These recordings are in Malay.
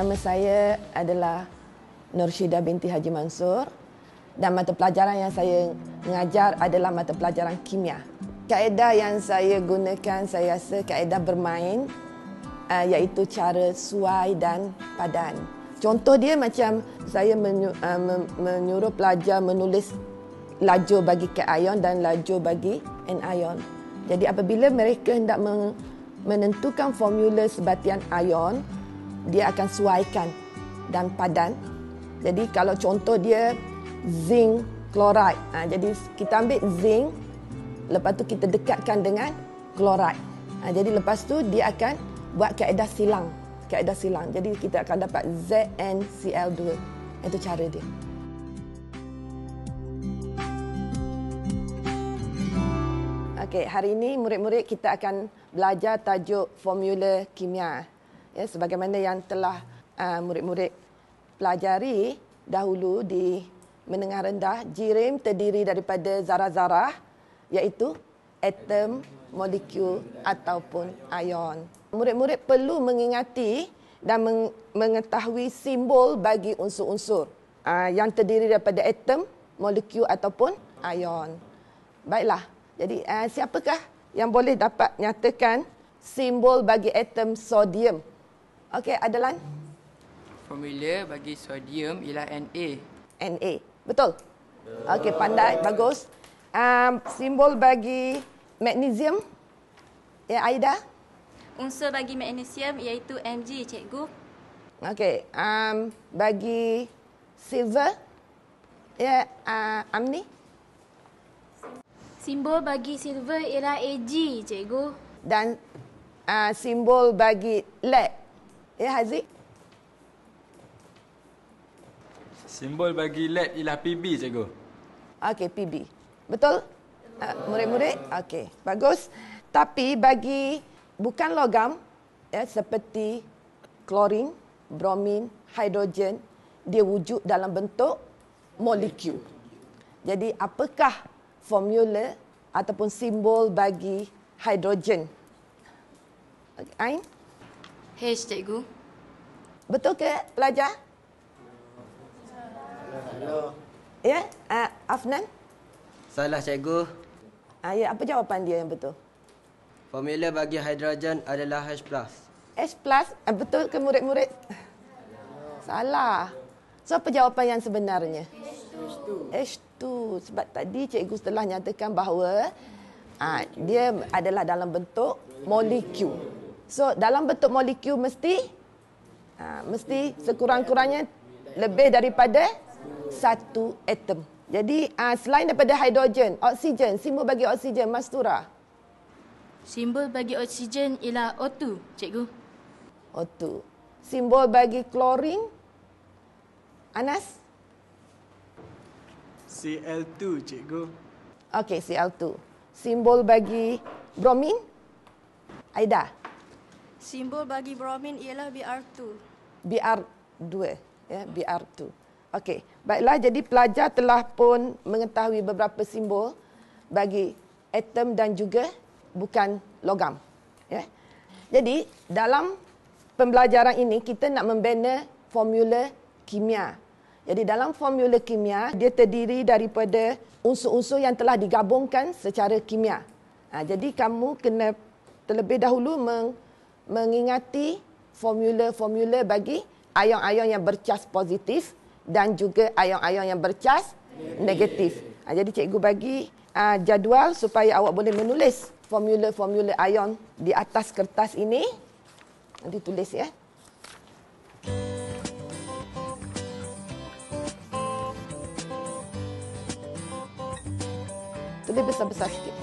nama saya adalah Nursyida binti Haji Mansur dan mata pelajaran yang saya mengajar adalah mata pelajaran kimia. Kaedah yang saya gunakan saya rasa kaedah bermain uh, iaitu cara suai dan padan. Contoh dia macam saya uh, menyuruh pelajar menulis laju bagi kation dan laju bagi anion. Jadi apabila mereka hendak menentukan formula sebatian ion, dia akan suaikan dan padan. Jadi kalau contoh dia zinc chloride. Ha, jadi kita ambil zinc lepas tu kita dekatkan dengan chloride. Ha, jadi lepas tu dia akan buat kaedah silang. Kaedah silang. Jadi kita akan dapat ZnCl2. Itu cara dia. Okey, hari ini murid-murid kita akan belajar tajuk formula kimia ya sebagaimana yang telah uh, murid-murid pelajari dahulu di menengah rendah jirim terdiri daripada zarah-zarah iaitu atom molekul ataupun ion murid-murid perlu mengingati dan meng- mengetahui simbol bagi unsur-unsur uh, yang terdiri daripada atom molekul ataupun ion baiklah jadi uh, siapakah yang boleh dapat nyatakan simbol bagi atom sodium Okey, Adelan. Formula bagi sodium ialah Na. Na. Betul? Okey, pandai. Bagus. Um, simbol bagi magnesium. Ya, Aida. Unsur bagi magnesium iaitu Mg, cikgu. Okey. Um, bagi silver. Ya, uh, Amni. Simbol bagi silver ialah Ag, cikgu. Dan uh, simbol bagi lead. Ya, Haziq. Simbol bagi lab ialah PB, cikgu. Okey, PB. Betul? Uh, murid-murid? Okey, bagus. Tapi bagi bukan logam, ya, seperti klorin, bromin, hidrogen, dia wujud dalam bentuk molekul. Jadi, apakah formula ataupun simbol bagi hidrogen? Okay, Ain? Ain? Hei, cikgu. Betul ke pelajar? Hello. Ya, yeah? uh, Afnan? Salah, cikgu. Uh, ah, yeah. Apa jawapan dia yang betul? Formula bagi hidrogen adalah H+. H+, uh, betul ke murid-murid? Hello. Salah. So, apa jawapan yang sebenarnya? H2. H2. Sebab tadi cikgu telah nyatakan bahawa uh, dia adalah dalam bentuk molekul. So dalam bentuk molekul mesti ha, mesti sekurang-kurangnya lebih daripada satu atom. Jadi ha, selain daripada hidrogen, oksigen, simbol bagi oksigen Mastura. Simbol bagi oksigen ialah O2, cikgu. O2. Simbol bagi klorin Anas. Cl2, cikgu. Okey, Cl2. Simbol bagi bromin Aida. Simbol bagi bromin ialah Br2. Br2 eh? ya, Br2. Okey. Baiklah jadi pelajar telah pun mengetahui beberapa simbol bagi atom dan juga bukan logam. Ya. Jadi dalam pembelajaran ini kita nak membina formula kimia. Jadi dalam formula kimia dia terdiri daripada unsur-unsur yang telah digabungkan secara kimia. Ha, jadi kamu kena terlebih dahulu meng- mengingati formula-formula bagi ion-ion yang bercas positif dan juga ion-ion yang bercas negatif. Ha, jadi cikgu bagi uh, jadual supaya awak boleh menulis formula-formula ion di atas kertas ini. Nanti tulis ya. Tulis besar-besar sikit.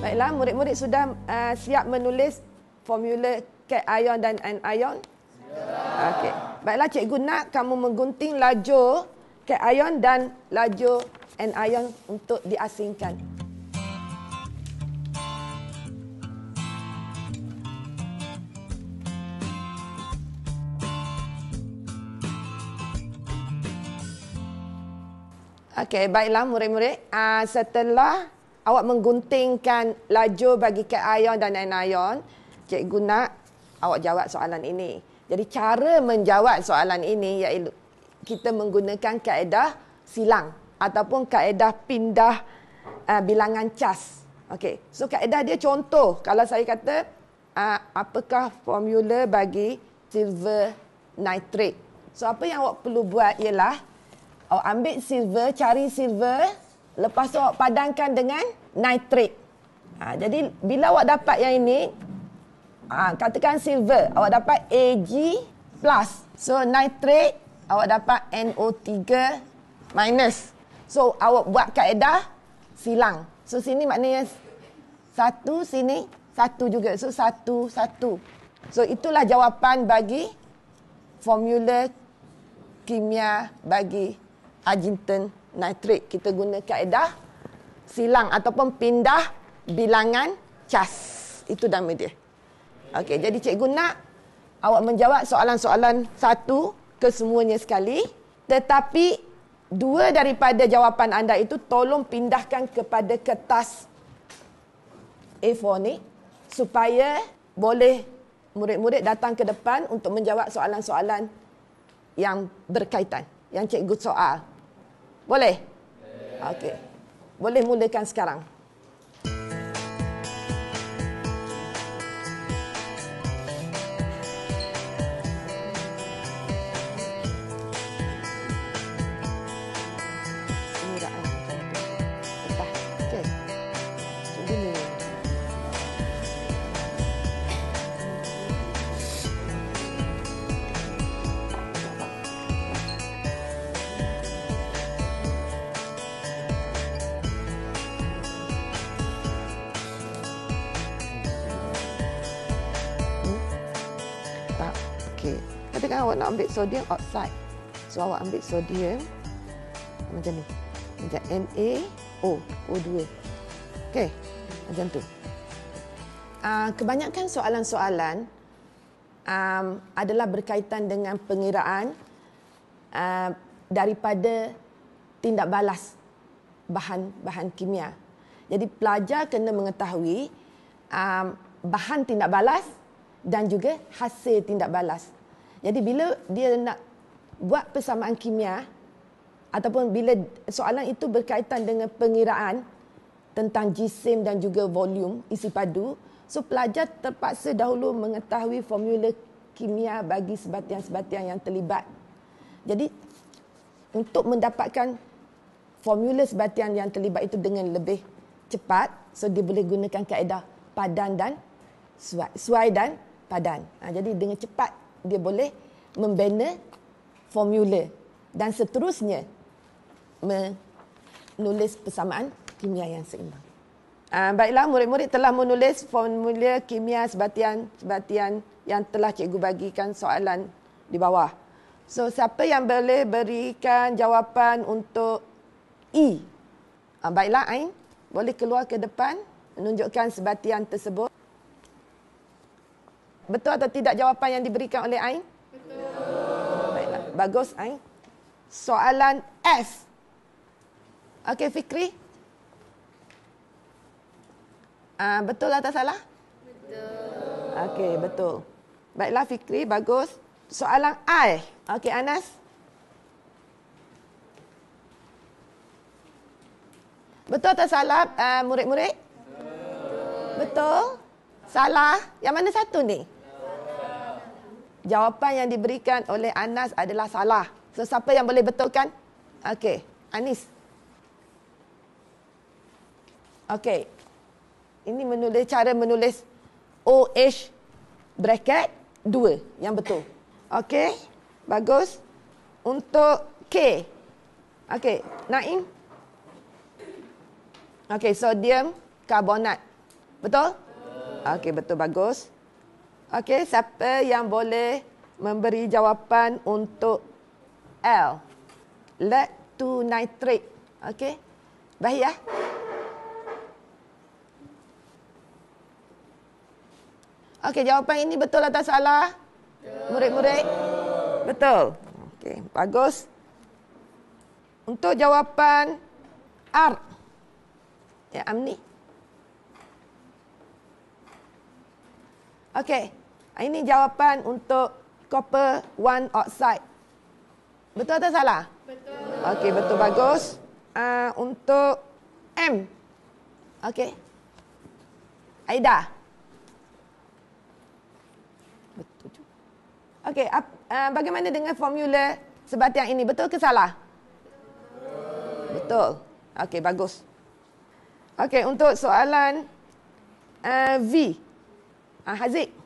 Baiklah, murid-murid sudah uh, siap menulis formula cat ion dan anion? Ya. Okey. Baiklah, cikgu nak kamu menggunting laju cat ion dan laju anion untuk diasingkan. Okey, baiklah murid-murid. Uh, setelah awak mengguntingkan laju bagi cat ion dan anion, cikgu nak awak jawab soalan ini. Jadi cara menjawab soalan ini iaitu kita menggunakan kaedah silang ataupun kaedah pindah uh, bilangan cas. Okey. So kaedah dia contoh kalau saya kata uh, apakah formula bagi silver nitrate. So apa yang awak perlu buat ialah awak ambil silver, cari silver, lepas tu awak padankan dengan nitrate. Ha, jadi bila awak dapat yang ini, ha, katakan silver, awak dapat Ag plus. So nitrate, awak dapat NO3 minus. So awak buat kaedah, silang. So sini maknanya satu, sini satu juga. So satu, satu. So itulah jawapan bagi formula kimia bagi Argentin nitrate. Kita guna kaedah silang ataupun pindah bilangan cas. Itu nama dia. Okey, jadi cikgu nak awak menjawab soalan-soalan satu ke semuanya sekali. Tetapi dua daripada jawapan anda itu tolong pindahkan kepada kertas A4 ni supaya boleh murid-murid datang ke depan untuk menjawab soalan-soalan yang berkaitan yang cikgu soal. Boleh? Okey boleh mulakan sekarang. kan awak nak ambil sodium outside. So awak ambil sodium macam ni. Macam NaO, O2. Okey, macam tu. Uh, kebanyakan soalan-soalan um, adalah berkaitan dengan pengiraan uh, daripada tindak balas bahan-bahan kimia. Jadi pelajar kena mengetahui um, bahan tindak balas dan juga hasil tindak balas. Jadi bila dia nak buat persamaan kimia ataupun bila soalan itu berkaitan dengan pengiraan tentang jisim dan juga volume isi padu, so pelajar terpaksa dahulu mengetahui formula kimia bagi sebatian-sebatian yang terlibat. Jadi untuk mendapatkan formula sebatian yang terlibat itu dengan lebih cepat, so dia boleh gunakan kaedah padan dan suai, suai dan padan. Ha, jadi dengan cepat dia boleh membina formula dan seterusnya menulis persamaan kimia yang seimbang. Uh, baiklah, murid-murid telah menulis formula kimia sebatian-sebatian yang telah cikgu bagikan soalan di bawah. So, siapa yang boleh berikan jawapan untuk E? Uh, baiklah, Ain. Boleh keluar ke depan menunjukkan sebatian tersebut. Betul atau tidak jawapan yang diberikan oleh Ain? Betul. Baiklah. Bagus Ain. Soalan F. Okey Fikri. Uh, betul atau salah? Betul. Okey, betul. Baiklah Fikri, bagus. Soalan I. Okey Anas. Betul atau salah uh, murid-murid? Betul. Betul. Salah. Yang mana satu ni? jawapan yang diberikan oleh Anas adalah salah. So siapa yang boleh betulkan? Okey, Anis. Okey. Ini menulis cara menulis OH bracket 2 yang betul. Okey. Bagus. Untuk K. Okey, Naim. Okey, sodium karbonat. Betul? Okey, betul bagus. Okey, siapa yang boleh memberi jawapan untuk L? Lead to nitrate. Okey. Baik ya. Okey, jawapan ini betul atau salah? Murid-murid? Betul. Okey, bagus. Untuk jawapan R. Ya, Amni. Okey. Ah, ini jawapan untuk copper one oxide. Betul atau salah? Betul. Okey, betul bagus. Uh, untuk M. Okey. Aida. Betul juga. Okey, uh, bagaimana dengan formula sebatian ini? Betul ke salah? Betul. betul. Okey, bagus. Okey, untuk soalan uh, V. Uh, Haziq.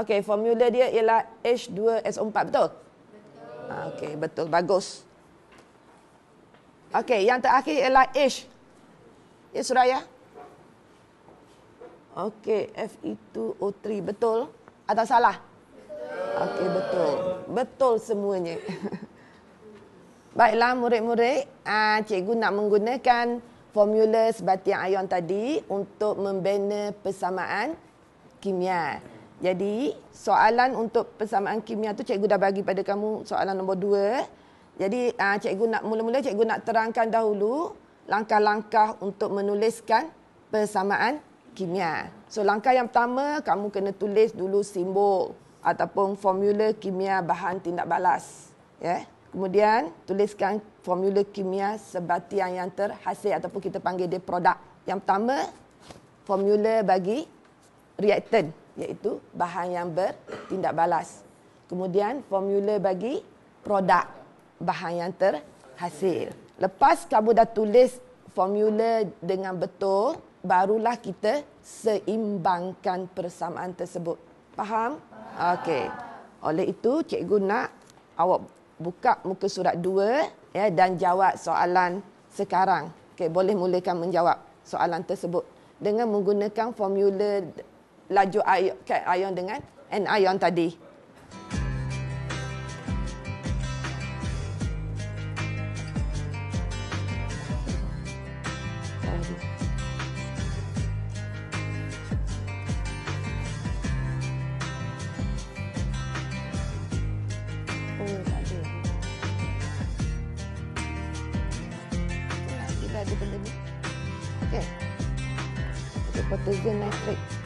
Okey, formula dia ialah H2SO4, betul? Betul. Okey, betul. Bagus. Okey, yang terakhir ialah H. Ya, Suraya? Okey, Fe2O3, betul? Atau salah? Betul. Okey, betul. Betul semuanya. Baiklah, murid-murid. Ah, cikgu nak menggunakan formula sebatian ion tadi untuk membina persamaan kimia. Jadi soalan untuk persamaan kimia tu cikgu dah bagi pada kamu soalan nombor dua. Jadi uh, cikgu nak mula-mula cikgu nak terangkan dahulu langkah-langkah untuk menuliskan persamaan kimia. So langkah yang pertama kamu kena tulis dulu simbol ataupun formula kimia bahan tindak balas. Ya. Yeah. Kemudian tuliskan formula kimia sebatian yang terhasil ataupun kita panggil dia produk. Yang pertama formula bagi reactant iaitu bahan yang bertindak balas. Kemudian formula bagi produk bahan yang terhasil. Lepas kamu dah tulis formula dengan betul, barulah kita seimbangkan persamaan tersebut. Faham? Okey. Oleh itu, cikgu nak awak buka muka surat 2 ya dan jawab soalan sekarang. Okey, boleh mulakan menjawab soalan tersebut dengan menggunakan formula laju ion, cat ion dengan anion tadi. Oh, okay. Okay, potassium nitrate.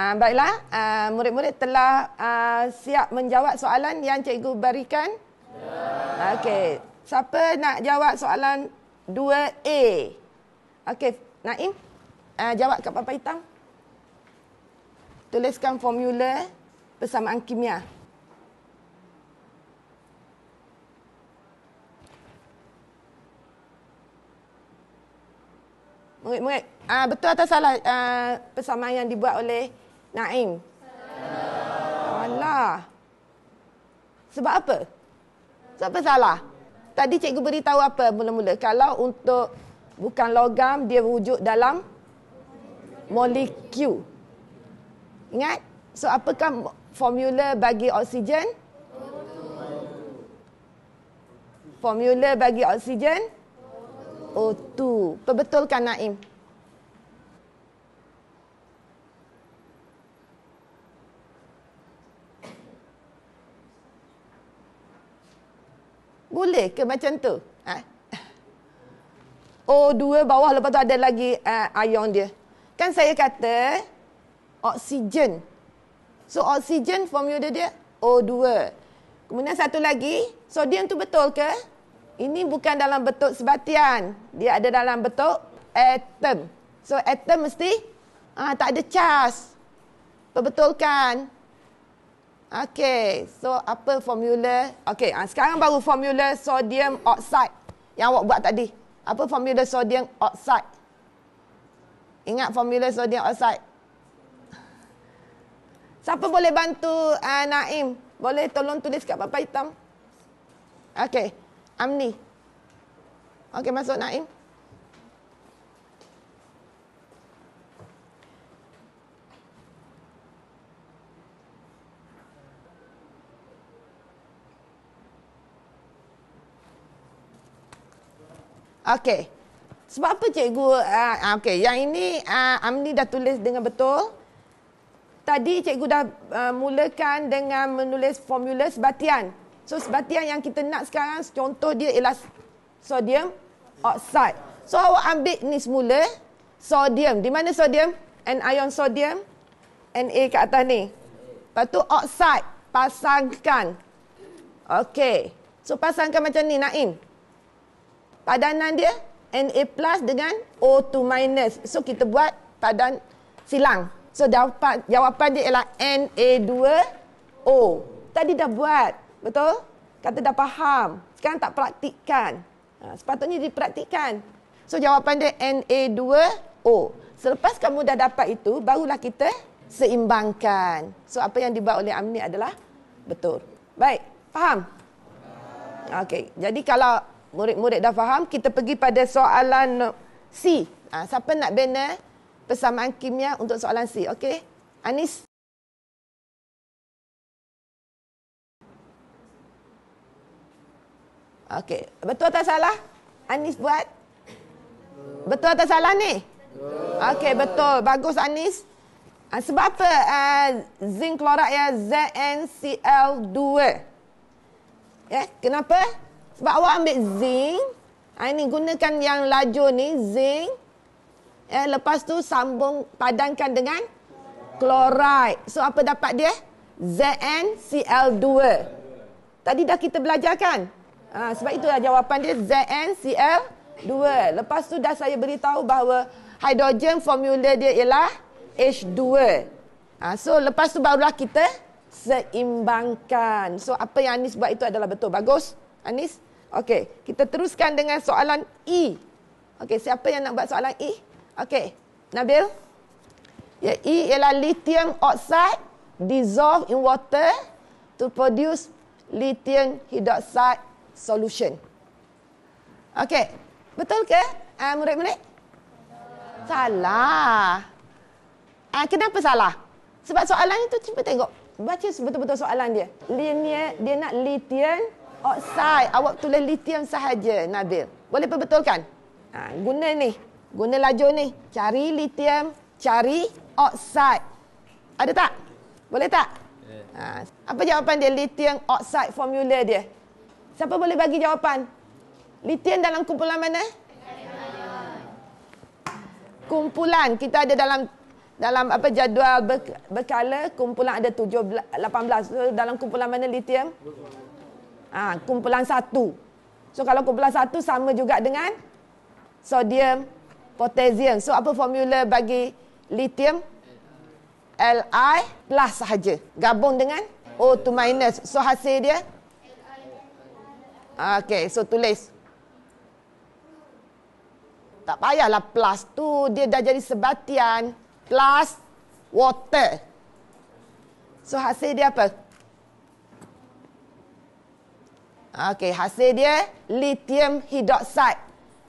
Uh, baiklah, uh, murid-murid telah uh, siap menjawab soalan yang cikgu berikan. Ya. Okey, siapa nak jawab soalan 2A? Okey, Naim, uh, jawab kat papan hitam. Tuliskan formula persamaan kimia. Murid-murid, uh, betul atau salah uh, persamaan yang dibuat oleh Naim. Salah. Sebab apa? Sebab apa salah? Tadi cikgu beritahu apa mula-mula? Kalau untuk bukan logam, dia wujud dalam molekul. Ingat? So, apakah formula bagi oksigen? Formula bagi oksigen? O2. Perbetulkan Naim. Naim. Boleh ke macam tu? Ha? Oh, dua bawah lepas tu ada lagi uh, ion dia. Kan saya kata oksigen. So oksigen formula dia O2. Kemudian satu lagi, sodium tu betul ke? Ini bukan dalam bentuk sebatian. Dia ada dalam bentuk atom. So atom mesti uh, tak ada charge. Perbetulkan. Okey, so apa formula? Okey, ha, ah, sekarang baru formula sodium oxide yang awak buat tadi. Apa formula sodium oxide? Ingat formula sodium oxide? Siapa boleh bantu uh, Naim? Boleh tolong tulis kat papan hitam? Okey, Amni. Okey, masuk Naim. Okey. Sebab apa cikgu? Uh, Okey, yang ini uh, ah, Amni dah tulis dengan betul. Tadi cikgu dah uh, mulakan dengan menulis formula sebatian. So sebatian yang kita nak sekarang contoh dia ialah sodium oxide. So awak ambil ni semula sodium. Di mana sodium? N ion sodium Na kat atas ni. Lepas tu oxide pasangkan. Okey. So pasangkan macam ni Naim padanan dia Na plus dengan O2 minus. So kita buat padan silang. So dapat jawapan dia ialah Na2O. Tadi dah buat. Betul? Kata dah faham. Sekarang tak praktikkan. Ha, sepatutnya dipraktikkan. So jawapan dia Na2O. Selepas kamu dah dapat itu, barulah kita seimbangkan. So apa yang dibuat oleh Amni adalah betul. Baik, faham? Okey, jadi kalau murid-murid dah faham, kita pergi pada soalan C. Ha, siapa nak bina persamaan kimia untuk soalan C? Okey. Anis. Okey. Betul atau salah? Anis buat? Betul atau salah ni? Okey, betul. Bagus Anis. Ha, sebab apa uh, zinc klorida ya ZnCl2? Ya, yeah, kenapa? Sebab awak ambil zinc. Ha, ini gunakan yang laju ni zinc. Eh, lepas tu sambung padankan dengan chloride. So apa dapat dia? ZnCl2. Tadi dah kita belajar kan? Ha, sebab itulah jawapan dia ZnCl2. Lepas tu dah saya beritahu bahawa hidrogen formula dia ialah H2. Ha, so lepas tu barulah kita seimbangkan. So apa yang Anis buat itu adalah betul. Bagus. Anis, Okey, kita teruskan dengan soalan E. Okey, siapa yang nak buat soalan E? Okey, Nabil. Ya, E ialah lithium oxide dissolve in water to produce lithium hydroxide solution. Okey, betul ke? Uh, ah, murid-murid? Salah. salah. Uh, kenapa salah? Sebab soalan itu, cuba tengok. Baca betul-betul soalan dia. Linear, dia nak lithium oxide awak tulis lithium sahaja Nabil boleh perbetulkan ha, guna ni guna laju ni cari lithium cari oxide ada tak boleh tak ha, apa jawapan dia lithium oxide formula dia siapa boleh bagi jawapan lithium dalam kumpulan mana kumpulan kita ada dalam dalam apa jadual berkala kumpulan ada 17 18 so, dalam kumpulan mana litium? ha, kumpulan satu. So kalau kumpulan satu sama juga dengan sodium potassium. So apa formula bagi lithium? Li plus sahaja. Gabung dengan O2 minus. So hasil dia? Okay, so tulis. Tak payahlah plus tu. Dia dah jadi sebatian plus water. So hasil dia apa? Okey, hasil dia lithium hidroxide.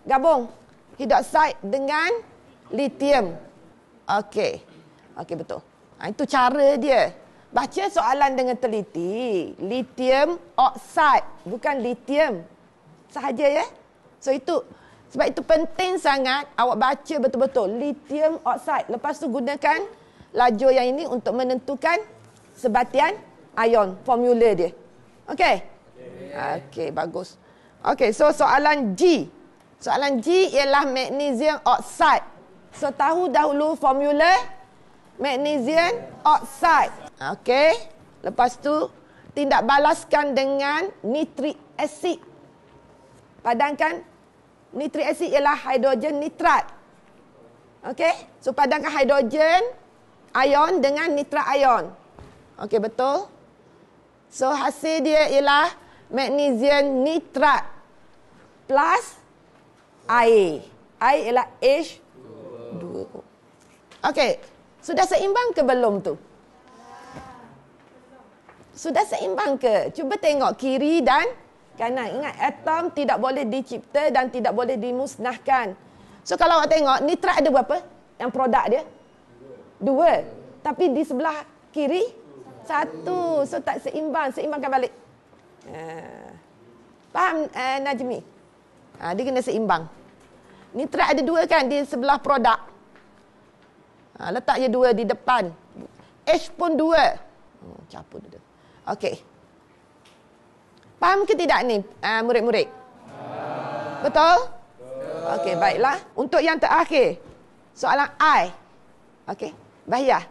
Gabung hidroxide dengan lithium. Okey. Okey, betul. Ha, itu cara dia. Baca soalan dengan teliti. Lithium oxide, bukan lithium. Sahaja ya. So itu sebab itu penting sangat awak baca betul-betul lithium oxide. Lepas tu gunakan laju yang ini untuk menentukan sebatian ion formula dia. Okey. Okay, bagus. Okay, so soalan G. Soalan G ialah magnesium oxide. So tahu dahulu formula magnesium oxide. Okay, Lepas tu tindak balaskan dengan nitric acid. Padankan nitric acid ialah hidrogen nitrat. Okay, So padankan hidrogen ion dengan nitrat ion. Okay, betul. So hasil dia ialah magnesium nitrat plus air. Air ialah H2. Okey. Sudah seimbang ke belum tu? Sudah seimbang ke? Cuba tengok kiri dan kanan. Ingat atom tidak boleh dicipta dan tidak boleh dimusnahkan. So kalau awak tengok nitrat ada berapa? Yang produk dia? Dua. Tapi di sebelah kiri? Satu. So tak seimbang. Seimbangkan balik. Uh, faham uh, Najmi? Uh, dia kena seimbang. terak ada dua kan di sebelah produk. Uh, letak je dua di depan. H pun dua. Hmm, capur dia. Okey. Faham ke tidak ni uh, murid-murid? Ah. Betul? Okey, baiklah. Untuk yang terakhir. Soalan I. Okey. Bahiyah.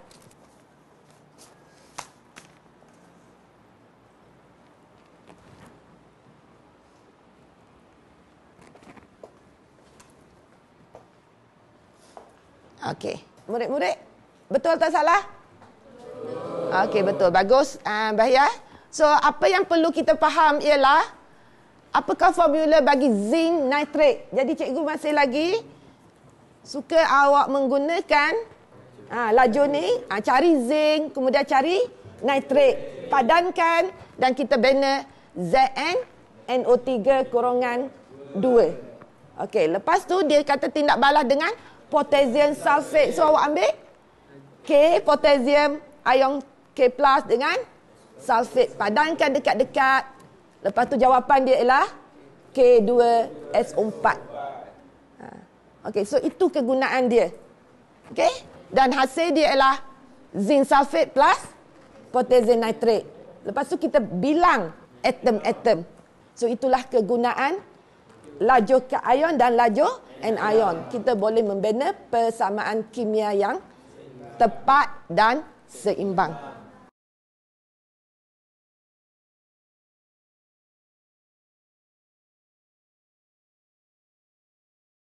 Okey. Murid-murid, betul tak salah? Okey, betul. Bagus. Uh, ah, Bahaya. So, apa yang perlu kita faham ialah apakah formula bagi zinc nitrate. Jadi, cikgu masih lagi suka awak menggunakan uh, laju ni. Uh, cari zinc, kemudian cari nitrate. Padankan dan kita bina Zn NO3 kurungan 2. Okey, lepas tu dia kata tindak balas dengan potassium sulfate. So awak ambil K potassium ion K plus dengan sulfate. Padankan dekat-dekat. Lepas tu jawapan dia ialah K2SO4. Ha. Okay, so itu kegunaan dia. Okay? Dan hasil dia ialah zinc sulfate plus potassium nitrate. Lepas tu kita bilang atom-atom. So itulah kegunaan laju ke ion dan laju and ion. Kita boleh membina persamaan kimia yang tepat dan seimbang.